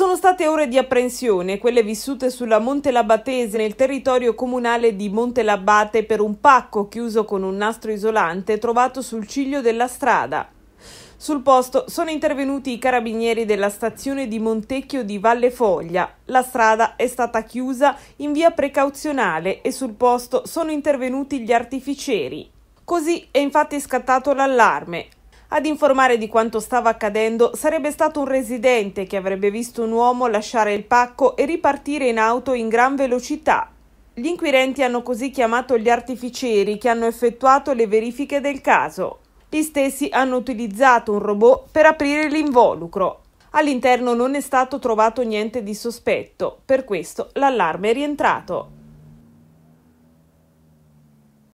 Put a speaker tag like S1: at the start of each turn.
S1: Sono state ore di apprensione, quelle vissute sulla Monte Labatese nel territorio comunale di Monte Labate per un pacco chiuso con un nastro isolante trovato sul ciglio della strada. Sul posto sono intervenuti i carabinieri della stazione di Montecchio di Valle Foglia. La strada è stata chiusa in via precauzionale e sul posto sono intervenuti gli artificieri. Così è infatti scattato l'allarme. Ad informare di quanto stava accadendo sarebbe stato un residente che avrebbe visto un uomo lasciare il pacco e ripartire in auto in gran velocità. Gli inquirenti hanno così chiamato gli artificieri che hanno effettuato le verifiche del caso. Gli stessi hanno utilizzato un robot per aprire l'involucro. All'interno non è stato trovato niente di sospetto, per questo l'allarme è rientrato.